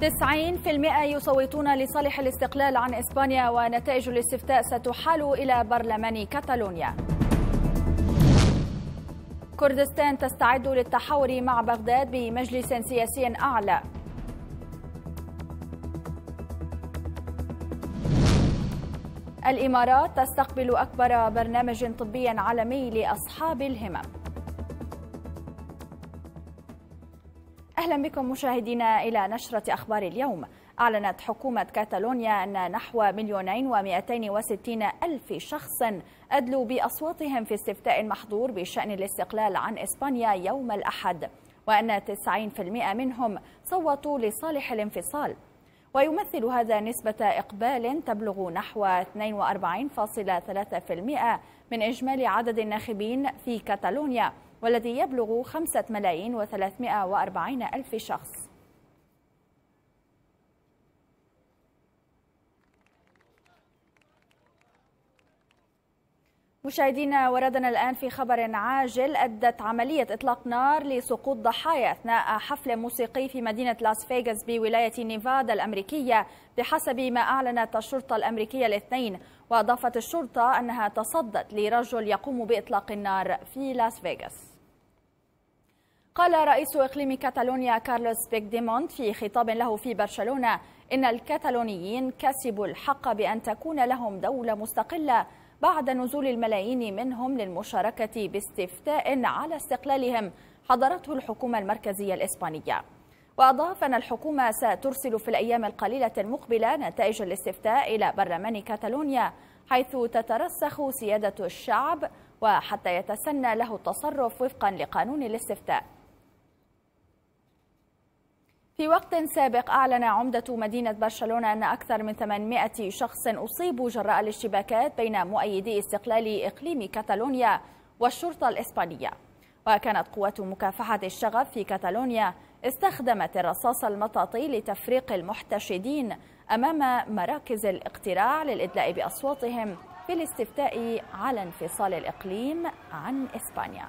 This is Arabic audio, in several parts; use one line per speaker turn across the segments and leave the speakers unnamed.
90% يصوتون لصالح الاستقلال عن إسبانيا ونتائج الاستفتاء ستحال إلى برلمان كاتالونيا كردستان تستعد للتحاور مع بغداد بمجلس سياسي أعلى الإمارات تستقبل أكبر برنامج طبي عالمي لأصحاب الهمم أهلا بكم مشاهدينا إلى نشرة أخبار اليوم أعلنت حكومة كاتالونيا أن نحو مليونين ومئتين وستين ألف شخص أدلوا بأصواتهم في استفتاء محظور بشأن الاستقلال عن إسبانيا يوم الأحد وأن 90% منهم صوتوا لصالح الانفصال ويمثل هذا نسبة إقبال تبلغ نحو 42.3% من إجمالي عدد الناخبين في كاتالونيا والذي يبلغ 5 ملايين وأربعين ألف شخص مشاهدينا وردنا الآن في خبر عاجل أدت عملية إطلاق نار لسقوط ضحايا أثناء حفل موسيقي في مدينة لاس فيغاس بولاية نيفادا الأمريكية بحسب ما أعلنت الشرطة الأمريكية الاثنين وأضافت الشرطة أنها تصدت لرجل يقوم بإطلاق النار في لاس فيغاس قال رئيس إقليم كاتالونيا كارلوس بيكديمونت في خطاب له في برشلونة إن الكاتالونيين كسبوا الحق بأن تكون لهم دولة مستقلة بعد نزول الملايين منهم للمشاركة باستفتاء على استقلالهم حضرته الحكومة المركزية الإسبانية وأضاف أن الحكومة سترسل في الأيام القليلة المقبلة نتائج الاستفتاء إلى برلمان كاتالونيا حيث تترسخ سيادة الشعب وحتى يتسنى له التصرف وفقا لقانون الاستفتاء في وقت سابق أعلن عمدة مدينة برشلونة أن أكثر من 800 شخص أصيبوا جراء الاشتباكات بين مؤيدي استقلال إقليم كاتالونيا والشرطة الإسبانية وكانت قوات مكافحة الشغب في كاتالونيا استخدمت الرصاص المطاطي لتفريق المحتشدين أمام مراكز الاقتراع للإدلاء بأصواتهم في الاستفتاء على انفصال الإقليم عن إسبانيا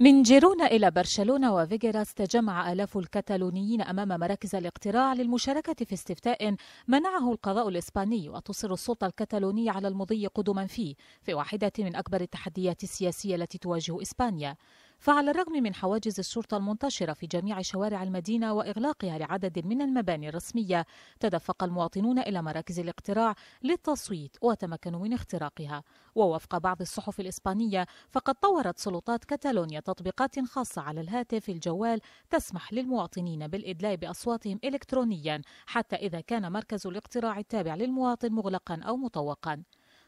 من جيرونا إلى برشلونة وفيجيراس تجمع آلاف الكتالونيين أمام مراكز الاقتراع للمشاركة في استفتاء منعه القضاء الإسباني وتصر السلطة الكتالونية على المضي قدما فيه في واحدة من أكبر التحديات السياسية التي تواجه إسبانيا فعلى الرغم من حواجز الشرطة المنتشرة في جميع شوارع المدينة وإغلاقها لعدد من المباني الرسمية تدفق المواطنون إلى مراكز الاقتراع للتصويت وتمكنوا من اختراقها ووفق بعض الصحف الإسبانية فقد طورت سلطات كتالونيا تطبيقات خاصة على الهاتف الجوال تسمح للمواطنين بالإدلاء بأصواتهم إلكترونيا حتى إذا كان مركز الاقتراع التابع للمواطن مغلقا أو مطوقا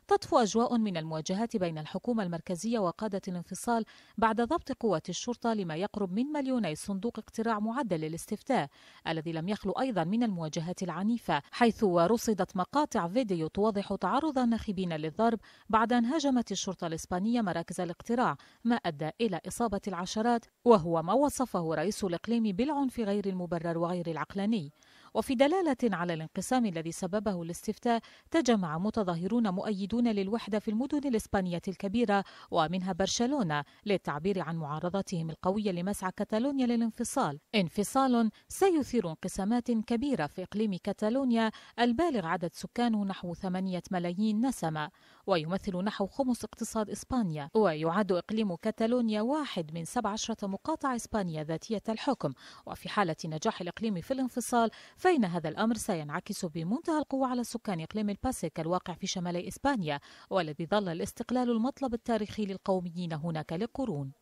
تطفو أجواء من المواجهات بين الحكومة المركزية وقادة الانفصال بعد ضبط قوات الشرطة لما يقرب من مليوني صندوق اقتراع معدل الاستفتاء الذي لم يخلو أيضا من المواجهات العنيفة حيث رصدت مقاطع فيديو توضح تعرض الناخبين للضرب بعد أن هاجمت الشرطة الإسبانية مراكز الاقتراع ما أدى إلى إصابة العشرات وهو ما وصفه رئيس الإقليم بالعنف غير المبرر وغير العقلاني وفي دلالة على الانقسام الذي سببه الاستفتاء تجمع متظاهرون مؤيدون للوحدة في المدن الإسبانية الكبيرة ومنها برشلونة للتعبير عن معارضتهم القوية لمسعى كتالونيا للانفصال انفصال سيثير انقسامات كبيرة في إقليم كتالونيا البالغ عدد سكانه نحو 8 ملايين نسمة ويمثل نحو خمس اقتصاد إسبانيا ويعد إقليم كاتالونيا واحد من 17 مقاطعة إسبانيا ذاتية الحكم وفي حالة نجاح الإقليم في الانفصال فإن هذا الأمر سينعكس بمنتهى القوة على سكان إقليم الباسيك الواقع في شمال إسبانيا والذي ظل الاستقلال المطلب التاريخي للقوميين هناك لقرون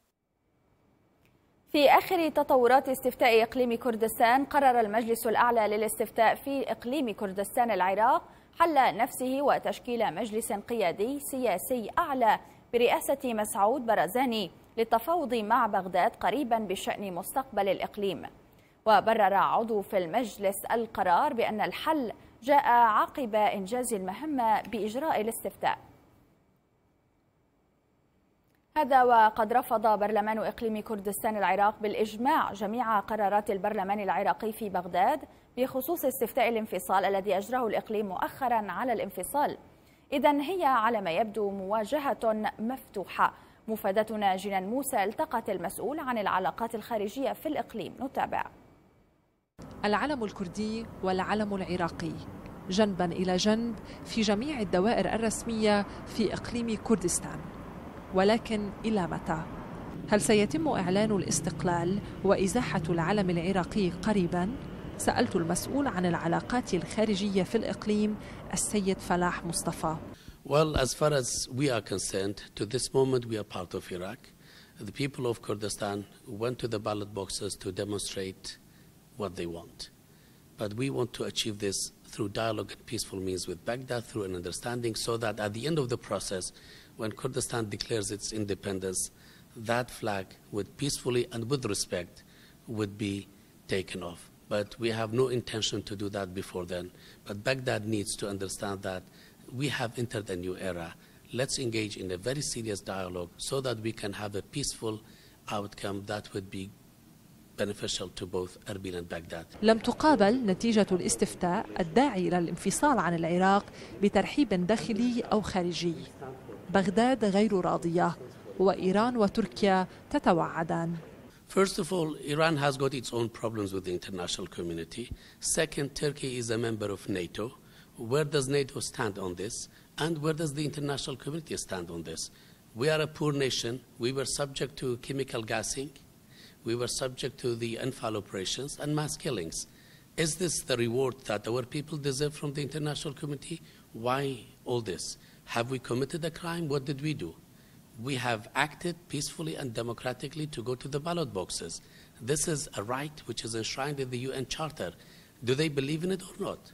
في آخر تطورات استفتاء إقليم كردستان قرر المجلس الأعلى للاستفتاء في إقليم كردستان العراق حل نفسه وتشكيل مجلس قيادي سياسي أعلى برئاسة مسعود برزاني للتفاوض مع بغداد قريبا بشأن مستقبل الإقليم وبرر عضو في المجلس القرار بأن الحل جاء عقب إنجاز المهمة بإجراء الاستفتاء هذا وقد رفض برلمان إقليم كردستان العراق بالإجماع جميع قرارات البرلمان العراقي في بغداد بخصوص استفتاء الانفصال الذي أجراه الإقليم مؤخرا على الانفصال إذا هي على ما يبدو مواجهة مفتوحة مفادتنا جنان موسى التقت المسؤول عن العلاقات الخارجية في الإقليم نتابع
العلم الكردي والعلم العراقي جنبا إلى جنب في جميع الدوائر الرسمية في إقليم كردستان ولكن إلى متى؟ هل سيتم إعلان الاستقلال وإزاحة العلم العراقي قريباً؟ سألت المسؤول عن العلاقات الخارجية في الإقليم السيد فلاح مصطفى
Well, as far as we are concerned, to this moment we are part of Iraq. The people of Kurdistan went to the ballot boxes to demonstrate what they want. But we want to achieve this through dialogue and peaceful means with Baghdad, through an understanding, so that at the end of the process, when Kurdistan declares its independence, that flag would peacefully and with respect would be taken off. But we have no intention to do that before then. But Baghdad needs to understand that we have entered a new era. Let's engage in a very serious dialogue so that we can have a peaceful outcome that would be beneficial to both Erbil and Baghdad.
لم تقابل نتيجة الاستفتاء الداعي إلى الانفصال عن العراق بترحيب داخلي أو خارجي. بغداد غير راضية وإيران وتركيا تتوعدان
First of all, Iran has got its own problems with the international community. Second, Turkey is a member of NATO. Where does NATO stand on this? And where does the international community stand on this? We are a poor nation. We were subject to chemical gassing. We were subject to the Anfal operations and mass killings. Is this the reward that our people deserve from the international community? Why all this? Have we committed a crime? What did we do? we have acted peacefully and democratically to go to the ballot boxes. This is a right which is enshrined in the UN Charter. Do they believe in it or not?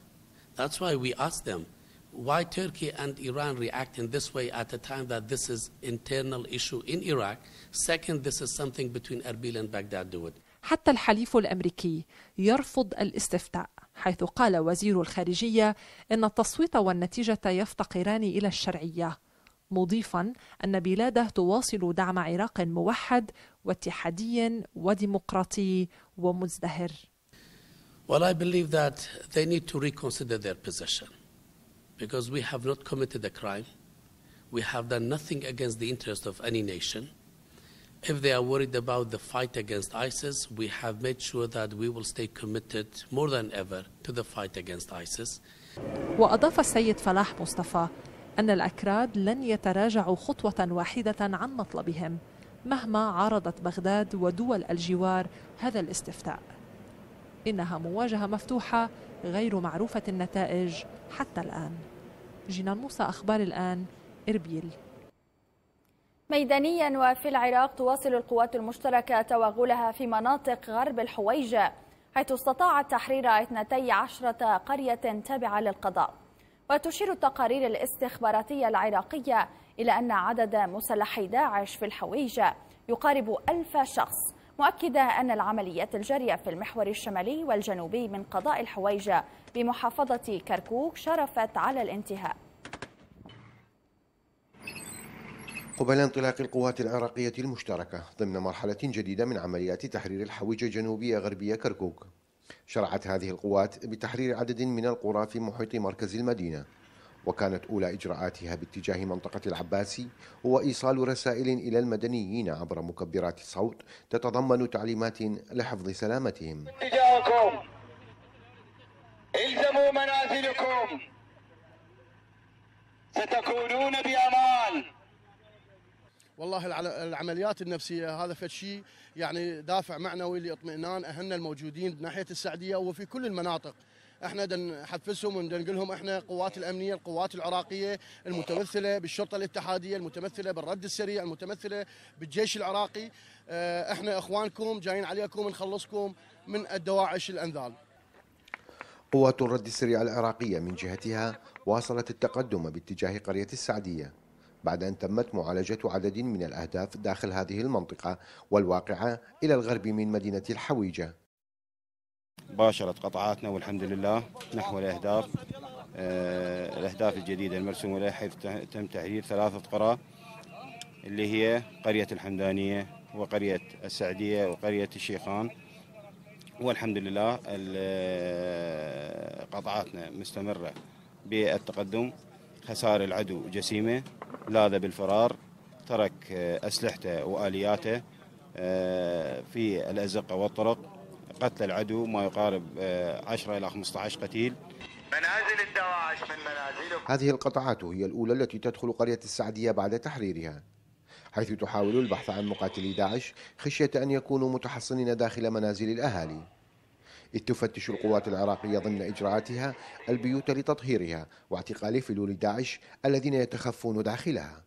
That's why we ask them why Turkey and Iran react in this way at a time that this is internal issue in Iraq. Second, this is something between Erbil and Baghdad do it.
حتى الحليف الامريكي يرفض الاستفتاء حيث قال وزير الخارجية ان التصويت والنتيجة يفتقران الى الشرعية. مضيفا أن بلاده تواصل دعم عراق موحد واتحادي وديمقراطي ومزدهر.
Well, I believe that they need to reconsider their position because we have not committed a crime. We have done nothing against the interest of any nation. If they are worried about the fight against ISIS, we have made sure that we will stay committed more than ever to the fight against ISIS.
وأضاف السيد فلاح مصطفى أن الأكراد لن يتراجعوا خطوة واحدة عن مطلبهم مهما عارضت بغداد ودول الجوار هذا الاستفتاء إنها مواجهة مفتوحة غير معروفة النتائج حتى الآن جنان موسى أخبار الآن إربيل
ميدانيا وفي العراق تواصل القوات المشتركة توغلها في مناطق غرب الحويجة حيث استطاعت تحرير 12 قرية تابعة للقضاء وتشير التقارير الاستخباراتية العراقية إلى أن عدد مسلحي داعش في الحويجة يقارب ألف شخص مؤكدة أن العمليات الجارية في المحور الشمالي والجنوبي من قضاء الحويجة بمحافظة كركوك شرفت على الانتهاء
قبل انطلاق القوات العراقية المشتركة ضمن مرحلة جديدة من عمليات تحرير الحويجة الجنوبية غربية كركوك شرعت هذه القوات بتحرير عدد من القرى في محيط مركز المدينة وكانت أولى إجراءاتها باتجاه منطقة العباسي هو إيصال رسائل إلى المدنيين عبر مكبرات الصوت تتضمن تعليمات لحفظ سلامتهم
اتجاهكم
الزموا منازلكم ستكونون
بأمان
والله العمليات النفسيه هذا فد شيء يعني دافع معنوي لاطمئنان اهلنا الموجودين بناحيه السعديه وفي كل المناطق احنا نحفزهم ونقول لهم احنا قوات الامنيه القوات العراقيه المتمثله بالشرطه الاتحاديه المتمثله بالرد السريع المتمثله بالجيش العراقي آه، احنا اخوانكم جايين عليكم نخلصكم من الدواعش الانذال قوات الرد السريع العراقيه من جهتها واصلت التقدم باتجاه قريه السعديه بعد أن تمت معالجة عدد من الأهداف داخل هذه المنطقة والواقعة إلى الغرب من مدينة الحويجة باشرت قطعاتنا والحمد لله نحو الأهداف آه، الأهداف الجديدة المرسومة لها حيث تم تحرير ثلاثة قرى اللي هي قرية الحمدانية وقرية السعدية وقرية الشيخان والحمد لله آه، قطعاتنا مستمرة بالتقدم خسائر العدو جسيمة لاذ بالفرار ترك آه، أسلحته وآلياته آه، في الأزقة والطرق قتل العدو ما يقارب 10 آه، إلى 15 قتيل منازل الدواعش من منازل هذه القطعات هي الأولى التي تدخل قرية السعدية بعد تحريرها حيث تحاول البحث عن مقاتلي داعش خشية أن يكونوا متحصنين داخل منازل الأهالي إذ تفتش القوات العراقية ضمن إجراءاتها البيوت لتطهيرها واعتقال فلول داعش الذين يتخفون داخلها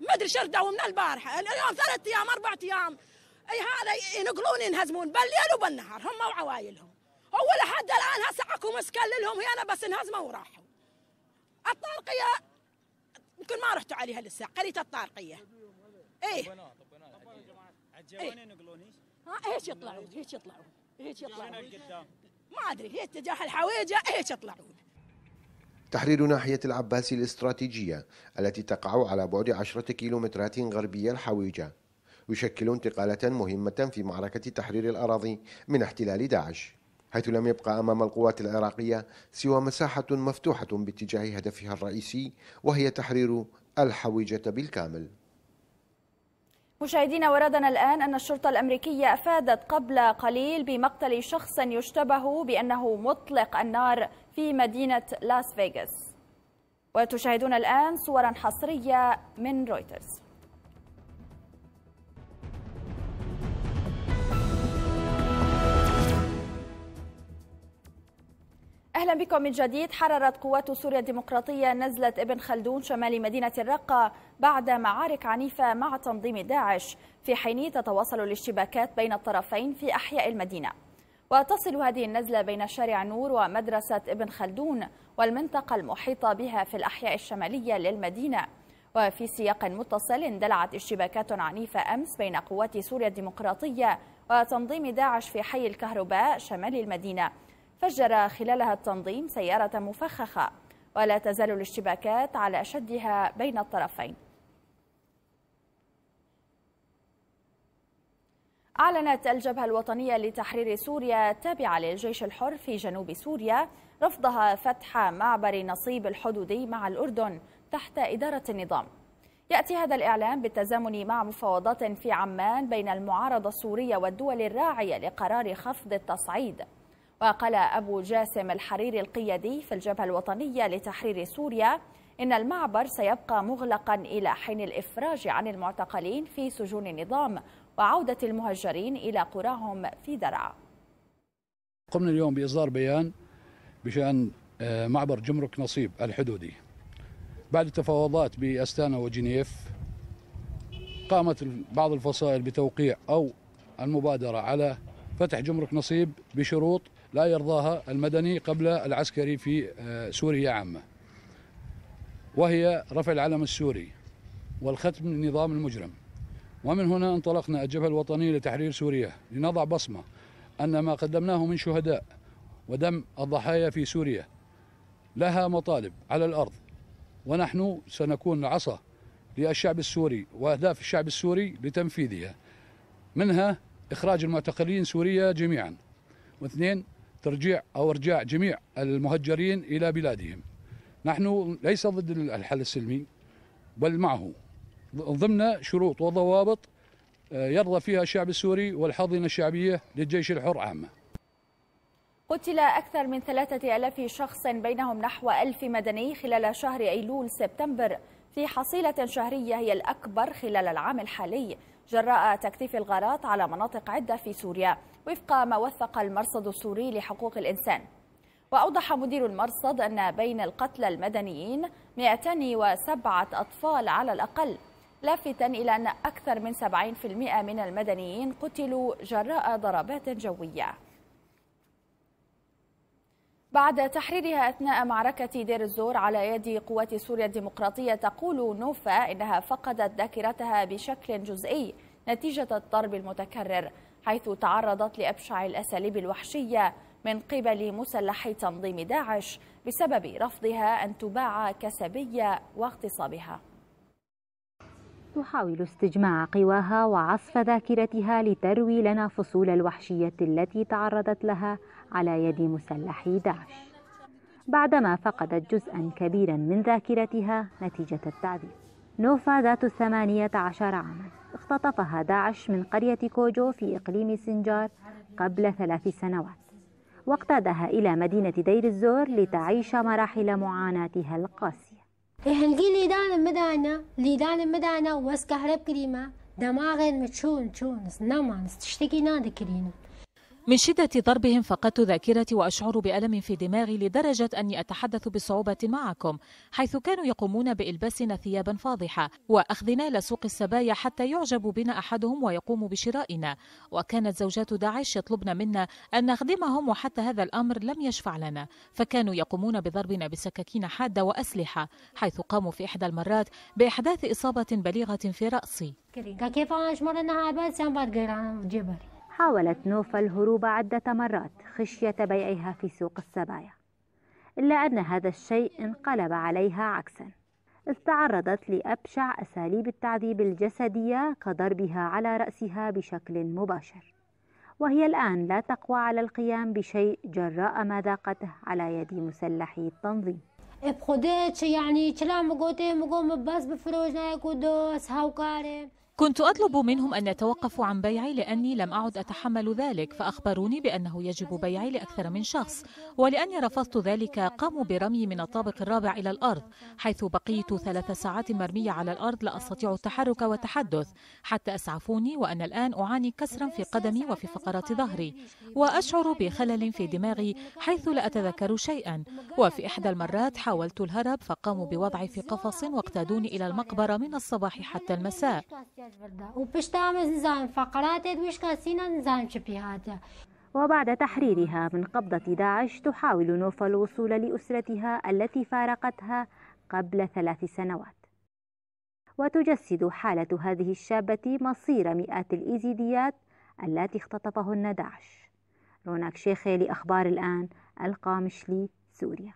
ما ادري شردوا من البارحه اليوم ثلاث ايام اربع ايام اي هذا ينقلون ينهزمون بالليل وبالنهار هم وعوايلهم هو لحد الان هسه اكو هي هنا بس انهزموا وراحوا الطارقيه يمكن ما رحتوا عليها لسه قريه الطارقيه ايه طبنا طبنا. ايش يطلعون ايش يطلعون ايش يطلعون ما ادري هي اتجاه الحويجه ايش يطلعون
تحرير ناحية العباسي الاستراتيجية التي تقع على بعد عشرة كيلومترات غربية الحويجة يشكل انتقالة مهمة في معركة تحرير الأراضي من احتلال داعش حيث لم يبقى أمام القوات العراقية سوى مساحة مفتوحة باتجاه هدفها الرئيسي وهي تحرير الحويجة بالكامل
مشاهدينا وردنا الآن أن الشرطة الأمريكية أفادت قبل قليل بمقتل شخص يشتبه بأنه مطلق النار في مدينة لاس فيغاس وتشاهدون الآن صورا حصرية من رويترز أهلا بكم من جديد حررت قوات سوريا الديمقراطية نزلة ابن خلدون شمال مدينة الرقة بعد معارك عنيفة مع تنظيم داعش في حين تتواصل الاشتباكات بين الطرفين في أحياء المدينة وتصل هذه النزلة بين شارع نور ومدرسة ابن خلدون والمنطقة المحيطة بها في الأحياء الشمالية للمدينة وفي سياق متصل اندلعت اشتباكات عنيفة أمس بين قوات سوريا الديمقراطية وتنظيم داعش في حي الكهرباء شمال المدينة فجر خلالها التنظيم سيارة مفخخة ولا تزال الاشتباكات على أشدها بين الطرفين أعلنت الجبهة الوطنية لتحرير سوريا التابعة للجيش الحر في جنوب سوريا رفضها فتح معبر نصيب الحدودي مع الأردن تحت إدارة النظام يأتي هذا الإعلان بالتزامن مع مفاوضات في عمان بين المعارضة السورية والدول الراعية لقرار خفض التصعيد وقال أبو جاسم الحريري القيادي في الجبهة الوطنية لتحرير سوريا إن المعبر سيبقى مغلقا إلى حين الإفراج عن المعتقلين في سجون النظام وعودة المهجرين إلى قراهم في درعا
قمنا اليوم بإصدار بيان بشأن آه، معبر جمرك نصيب الحدودي بعد التفاوضات بأستانا وجنيف قامت بعض الفصائل بتوقيع أو المبادرة على فتح جمرك نصيب بشروط لا يرضاها المدني قبل العسكري في آه، سوريا عامة وهي رفع العلم السوري والختم للنظام المجرم ومن هنا انطلقنا الجبهة الوطنية لتحرير سوريا لنضع بصمة أن ما قدمناه من شهداء ودم الضحايا في سوريا لها مطالب على الأرض ونحن سنكون عصا للشعب السوري وأهداف الشعب السوري لتنفيذها منها إخراج المعتقلين سوريا جميعا واثنين ترجيع أو إرجاع جميع المهجرين إلى بلادهم نحن ليس ضد الحل السلمي بل معه ضمن شروط وضوابط آه، يرضى فيها الشعب السوري والحاضنة الشعبية للجيش الحر عامة
قتل أكثر من ثلاثة ألاف شخص بينهم نحو ألف مدني خلال شهر أيلول سبتمبر في حصيلة شهرية هي الأكبر خلال العام الحالي جراء تكثيف الغارات على مناطق عدة في سوريا وفق ما وثق المرصد السوري لحقوق الإنسان وأوضح مدير المرصد أن بين القتلى المدنيين 207 أطفال على الأقل لافتا إلى أن أكثر من 70% من المدنيين قتلوا جراء ضربات جوية بعد تحريرها أثناء معركة دير الزور على يد قوات سوريا الديمقراطية تقول نوفا إنها فقدت ذاكرتها بشكل جزئي نتيجة الضرب المتكرر حيث تعرضت لأبشع الأساليب الوحشية من قبل مسلحي تنظيم داعش بسبب رفضها أن تباع كسبية واغتصابها
تحاول استجماع قواها وعصف ذاكرتها لتروي لنا فصول الوحشية التي تعرضت لها على يد مسلحي داعش بعدما فقدت جزءا كبيرا من ذاكرتها نتيجة التعذيب نوفا ذات الثمانية عشر عاماً اختطفها داعش من قرية كوجو في إقليم سنجار قبل ثلاث سنوات واقتادها إلى مدينة دير الزور لتعيش مراحل معاناتها القاسية
واسكهرب كريمة متشون
تشون نمان تشتكي نادي كريمة من شدة ضربهم فقدت ذاكرتي وأشعر بألم في دماغي لدرجة أني أتحدث بصعوبة معكم حيث كانوا يقومون بإلباسنا ثيابا فاضحة وأخذنا لسوق السبايا حتى يعجب بنا أحدهم ويقوم بشرائنا وكانت زوجات داعش يطلبن منا أن نخدمهم وحتى هذا الأمر لم يشفع لنا فكانوا يقومون بضربنا بسكاكين حادة وأسلحة حيث
قاموا في إحدى المرات بإحداث إصابة بليغة في رأسي حاولت نوفا الهروب عدة مرات خشية بيعها في سوق السبايا إلا أن هذا الشيء انقلب عليها عكسا استعرضت لأبشع أساليب التعذيب الجسدية كضربها على رأسها بشكل مباشر وهي الآن لا تقوى على القيام بشيء جراء ما ذاقته على يد مسلحي التنظيم
بخدتش يعني كلام قوتي مقوم بس بفروجنا يقودوس هاو كارم
كنت أطلب منهم أن يتوقفوا عن بيعي لأني لم أعد أتحمل ذلك فأخبروني بأنه يجب بيعي لأكثر من شخص ولأني رفضت ذلك قاموا برمي من الطابق الرابع إلى الأرض حيث بقيت ثلاث ساعات مرمية على الأرض لا أستطيع التحرك والتحدث حتى أسعفوني وأنا الآن أعاني كسرا في قدمي وفي فقرات ظهري وأشعر بخلل في دماغي حيث لا أتذكر شيئا وفي إحدى المرات حاولت الهرب فقاموا بوضعي في قفص واقتادوني إلى المقبرة من الصباح حتى المساء بردا و پشتام نزانم
فقراتێت وشکەسینە نزان چ پێهاتە.
وبعد تحريرها من قبضة داعش تحاول نوفا الوصول لأسرتها التي فارقتها قبل ثلاث سنوات وتجسد حالة هذه الشابة مصير مئات الإيزيديات التي اختطفهن داعش روناك شيخي لأخبار الآن القامشلي سوريا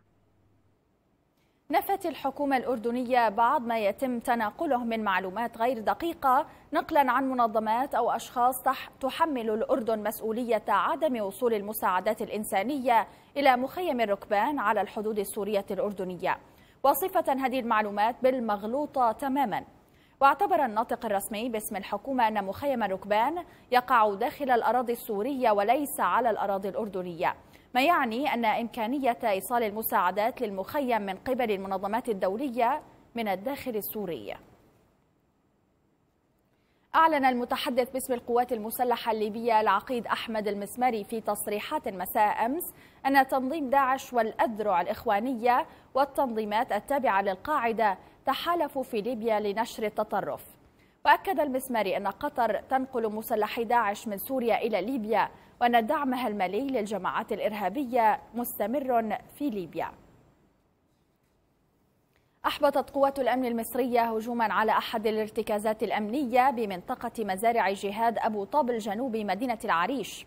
نفت الحكومة الأردنية بعض ما يتم تناقله من معلومات غير دقيقة نقلا عن منظمات أو أشخاص تحمل الأردن مسؤولية عدم وصول المساعدات الإنسانية إلى مخيم الركبان على الحدود السورية الأردنية وصفة هذه المعلومات بالمغلوطة تماما واعتبر الناطق الرسمي باسم الحكومة أن مخيم الركبان يقع داخل الأراضي السورية وليس على الأراضي الأردنية ما يعني أن إمكانية إيصال المساعدات للمخيم من قبل المنظمات الدولية من الداخل السوري أعلن المتحدث باسم القوات المسلحة الليبية العقيد أحمد المسمري في تصريحات مساء أمس أن تنظيم داعش والأذرع الإخوانية والتنظيمات التابعة للقاعدة تحالفوا في ليبيا لنشر التطرف وأكد المسمري أن قطر تنقل مسلحي داعش من سوريا إلى ليبيا وأن دعمها المالي للجماعات الإرهابية مستمر في ليبيا أحبطت قوات الأمن المصرية هجوما على أحد الارتكازات الأمنية بمنطقة مزارع جهاد أبو طابل جنوب مدينة العريش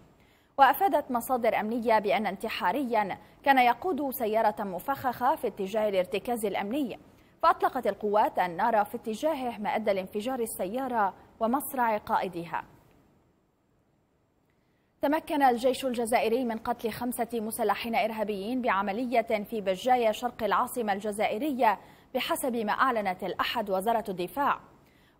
وأفادت مصادر أمنية بأن انتحاريا كان يقود سيارة مفخخة في اتجاه الارتكاز الأمني فأطلقت القوات النار في اتجاهه ما أدى لانفجار السيارة ومصرع قائدها تمكن الجيش الجزائري من قتل خمسة مسلحين إرهابيين بعملية في بجاية شرق العاصمة الجزائرية بحسب ما أعلنت الأحد وزارة الدفاع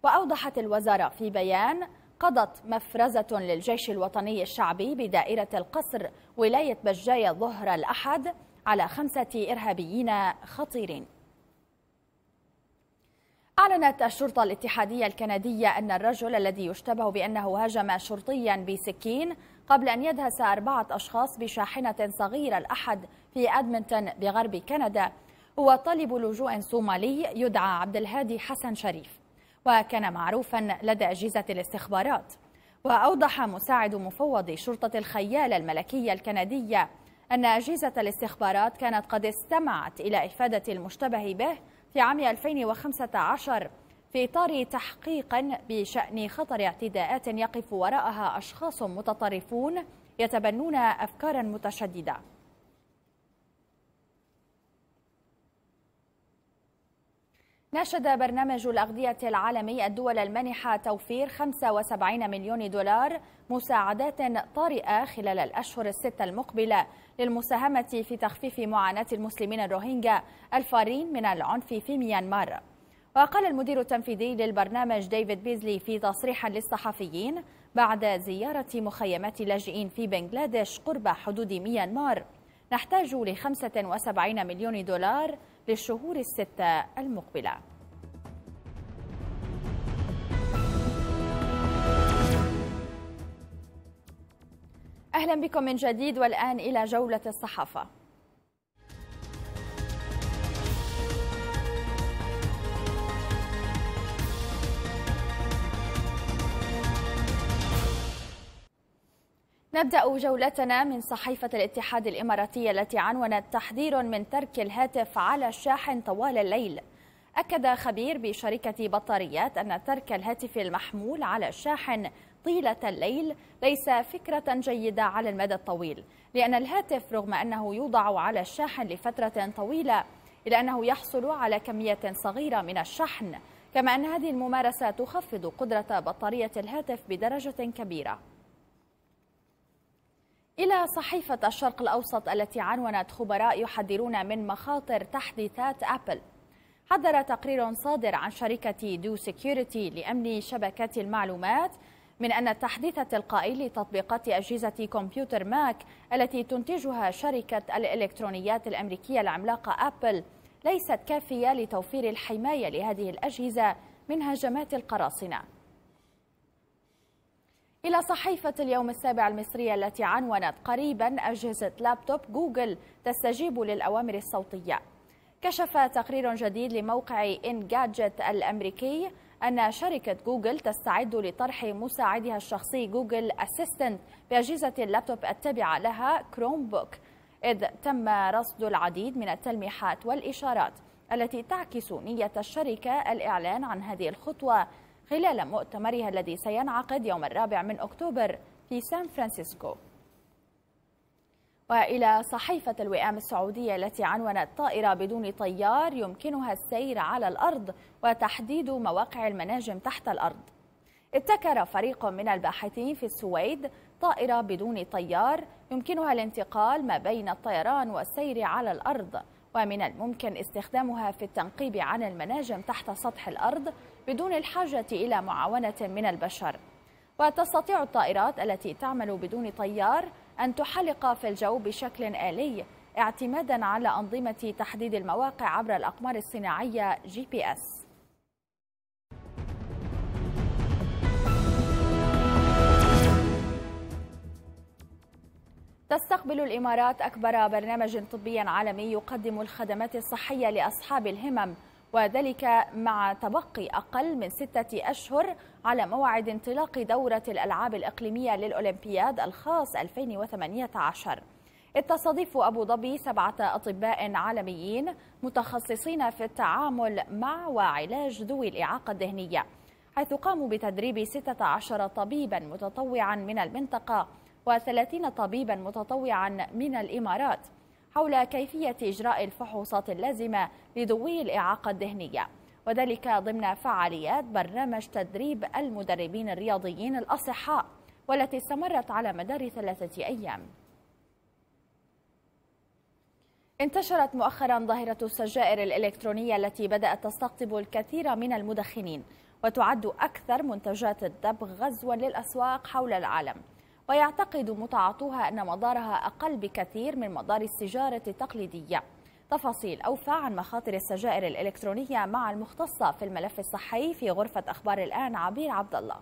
وأوضحت الوزارة في بيان قضت مفرزة للجيش الوطني الشعبي بدائرة القصر ولاية بجاية ظهر الأحد على خمسة إرهابيين خطيرين أعلنت الشرطة الاتحادية الكندية أن الرجل الذي يشتبه بأنه هاجم شرطيا بسكين قبل أن يدهس أربعة أشخاص بشاحنة صغيرة الأحد في أدمنتون بغرب كندا هو طالب لجوء صومالي يدعى عبد الهادي حسن شريف وكان معروفا لدى أجهزة الاستخبارات وأوضح مساعد مفوض شرطة الخيالة الملكية الكندية أن أجهزة الاستخبارات كانت قد استمعت إلى إفادة المشتبه به في عام 2015 في إطار تحقيق بشأن خطر اعتداءات يقف وراءها أشخاص متطرفون يتبنون أفكارا متشددة ناشد برنامج الأغذية العالمي الدول المانحة توفير 75 مليون دولار مساعدات طارئة خلال الأشهر الستة المقبلة للمساهمة في تخفيف معاناة المسلمين الروهينجا الفارين من العنف في ميانمار وقال المدير التنفيذي للبرنامج ديفيد بيزلي في تصريح للصحفيين بعد زيارة مخيمات اللاجئين في بنغلاديش قرب حدود ميانمار نحتاج ل 75 مليون دولار للشهور الستة المقبلة أهلا بكم من جديد والآن إلى جولة الصحافة نبدأ جولتنا من صحيفة الاتحاد الإماراتية التي عنونت تحذير من ترك الهاتف على الشاحن طوال الليل أكد خبير بشركة بطاريات أن ترك الهاتف المحمول على الشاحن طيلة الليل ليس فكرة جيدة على المدى الطويل لأن الهاتف رغم أنه يوضع على الشاحن لفترة طويلة إلا أنه يحصل على كمية صغيرة من الشحن كما أن هذه الممارسة تخفض قدرة بطارية الهاتف بدرجة كبيرة إلى صحيفة الشرق الأوسط التي عنونت خبراء يحذرون من مخاطر تحديثات أبل حذر تقرير صادر عن شركة دو سيكيورتي لأمن شبكات المعلومات من أن التحديث التلقائي لتطبيقات أجهزة كمبيوتر ماك التي تنتجها شركة الإلكترونيات الأمريكية العملاقة أبل ليست كافية لتوفير الحماية لهذه الأجهزة من هجمات القراصنة إلى صحيفة اليوم السابع المصرية التي عنونت قريبا أجهزة لابتوب جوجل تستجيب للأوامر الصوتية كشف تقرير جديد لموقع جادجت الأمريكي أن شركة جوجل تستعد لطرح مساعدها الشخصي جوجل أسيستنت بأجهزة اللابتوب التابعة لها كروم بوك إذ تم رصد العديد من التلميحات والإشارات التي تعكس نية الشركة الإعلان عن هذه الخطوة خلال مؤتمرها الذي سينعقد يوم الرابع من أكتوبر في سان فرانسيسكو وإلى صحيفة الوئام السعودية التي عنونت طائرة بدون طيار يمكنها السير على الأرض وتحديد مواقع المناجم تحت الأرض ابتكر فريق من الباحثين في السويد طائرة بدون طيار يمكنها الانتقال ما بين الطيران والسير على الأرض ومن الممكن استخدامها في التنقيب عن المناجم تحت سطح الأرض بدون الحاجة إلى معاونة من البشر وتستطيع الطائرات التي تعمل بدون طيار أن تحلق في الجو بشكل آلي اعتمادا على أنظمة تحديد المواقع عبر الأقمار الصناعية جي بي اس تستقبل الإمارات أكبر برنامج طبي عالمي يقدم الخدمات الصحية لأصحاب الهمم وذلك مع تبقي أقل من ستة أشهر على موعد انطلاق دورة الألعاب الإقليمية للأولمبياد الخاص 2018 تستضيف أبو ظبي سبعة أطباء عالميين متخصصين في التعامل مع وعلاج ذوي الإعاقة الذهنية حيث قاموا بتدريب 16 طبيبا متطوعا من المنطقة و30 طبيبا متطوعا من الإمارات حول كيفية إجراء الفحوصات اللازمة لذوي الإعاقة الذهنية وذلك ضمن فعاليات برنامج تدريب المدربين الرياضيين الأصحاء والتي استمرت على مدار ثلاثة أيام انتشرت مؤخرا ظاهرة السجائر الإلكترونية التي بدأت تستقطب الكثير من المدخنين وتعد أكثر منتجات الدب غزوا للأسواق حول العالم ويعتقد متعاطوها أن مضارها أقل بكثير من مضار السجارة التقليدية تفاصيل أوفى عن مخاطر السجائر الإلكترونية مع المختصة في الملف الصحي في غرفة أخبار الآن عبير عبد الله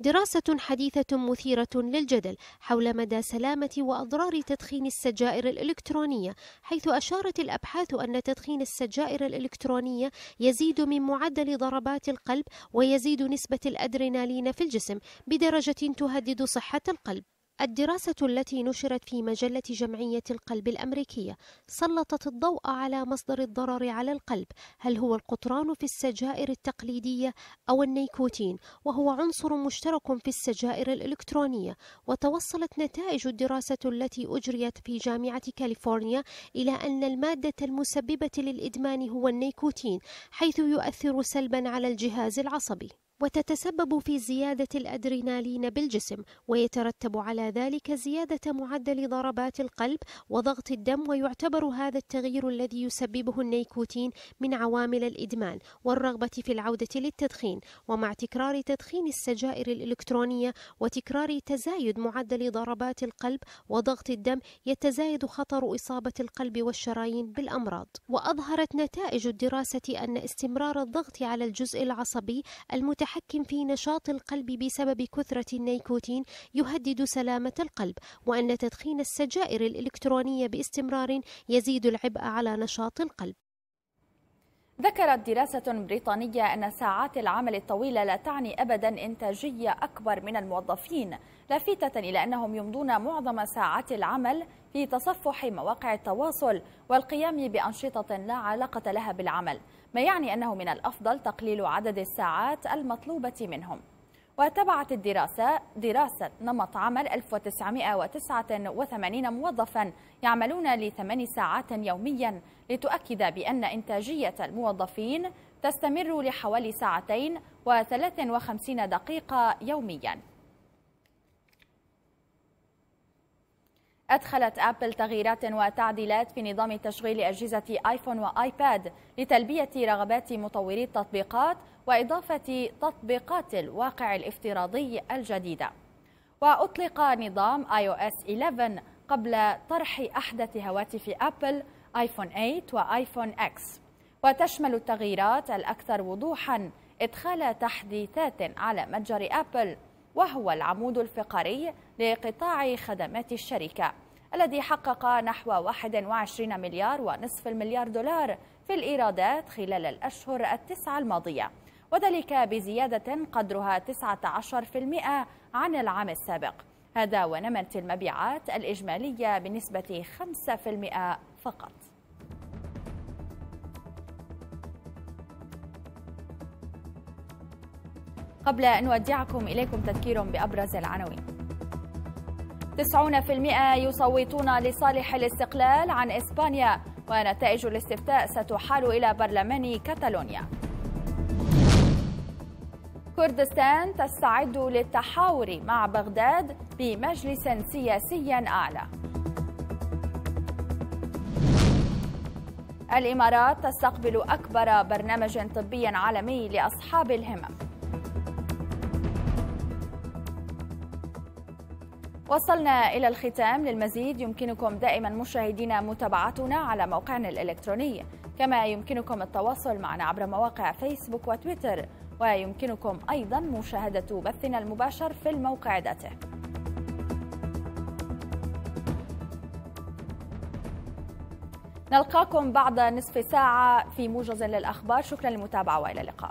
دراسة حديثة مثيرة للجدل حول مدى سلامة وأضرار تدخين السجائر الإلكترونية، حيث أشارت الأبحاث أن تدخين السجائر الإلكترونية يزيد من معدل ضربات القلب ويزيد نسبة الأدرينالين في الجسم بدرجة تهدد صحة القلب. الدراسة التي نشرت في مجلة جمعية القلب الأمريكية سلطت الضوء على مصدر الضرر على القلب هل هو القطران في السجائر التقليدية أو النيكوتين وهو عنصر مشترك في السجائر الإلكترونية وتوصلت نتائج الدراسة التي أجريت في جامعة كاليفورنيا إلى أن المادة المسببة للإدمان هو النيكوتين حيث يؤثر سلبا على الجهاز العصبي وتتسبب في زيادة الأدرينالين بالجسم ويترتب على ذلك زيادة معدل ضربات القلب وضغط الدم ويعتبر هذا التغيير الذي يسببه النيكوتين من عوامل الإدمان والرغبة في العودة للتدخين ومع تكرار تدخين السجائر الإلكترونية وتكرار تزايد معدل ضربات القلب وضغط الدم يتزايد خطر إصابة القلب والشرايين بالأمراض وأظهرت نتائج الدراسة أن استمرار الضغط على الجزء العصبي المتحدث متحكم في نشاط القلب بسبب كثرة النيكوتين يهدد سلامة القلب وأن تدخين السجائر الإلكترونية باستمرار يزيد العبء على نشاط القلب
ذكرت دراسة بريطانية أن ساعات العمل الطويلة لا تعني أبدا إنتاجية أكبر من الموظفين لافتة إلى أنهم يمضون معظم ساعات العمل في تصفح مواقع التواصل والقيام بأنشطة لا علاقة لها بالعمل ما يعني أنه من الأفضل تقليل عدد الساعات المطلوبة منهم وتبعت الدراسة دراسة نمط عمل 1989 موظفا يعملون لثمان ساعات يوميا لتؤكد بأن إنتاجية الموظفين تستمر لحوالي ساعتين و53 دقيقة يومياً أدخلت أبل تغييرات وتعديلات في نظام تشغيل أجهزة آيفون وآيباد لتلبية رغبات مطوري التطبيقات وإضافة تطبيقات الواقع الافتراضي الجديدة وأطلق نظام iOS 11 قبل طرح أحدث هواتف أبل آيفون 8 وآيفون X وتشمل التغييرات الأكثر وضوحاً إدخال تحديثات على متجر أبل وهو العمود الفقري لقطاع خدمات الشركة الذي حقق نحو 21 مليار ونصف المليار دولار في الإيرادات خلال الأشهر التسعة الماضية وذلك بزيادة قدرها 19% عن العام السابق هذا ونمت المبيعات الإجمالية بنسبة 5% فقط قبل أن أودعكم إليكم تذكير بأبرز العناوين 90% يصوتون لصالح الاستقلال عن إسبانيا ونتائج الاستفتاء ستحال إلى برلمان كاتالونيا كردستان تستعد للتحاور مع بغداد بمجلس سياسي أعلى الإمارات تستقبل أكبر برنامج طبي عالمي لأصحاب الهمم وصلنا إلى الختام للمزيد يمكنكم دائما مشاهدينا متابعتنا على موقعنا الإلكتروني كما يمكنكم التواصل معنا عبر مواقع فيسبوك وتويتر ويمكنكم أيضا مشاهدة بثنا المباشر في الموقع ذاته نلقاكم بعد نصف ساعة في موجز للأخبار شكرا للمتابعة وإلى اللقاء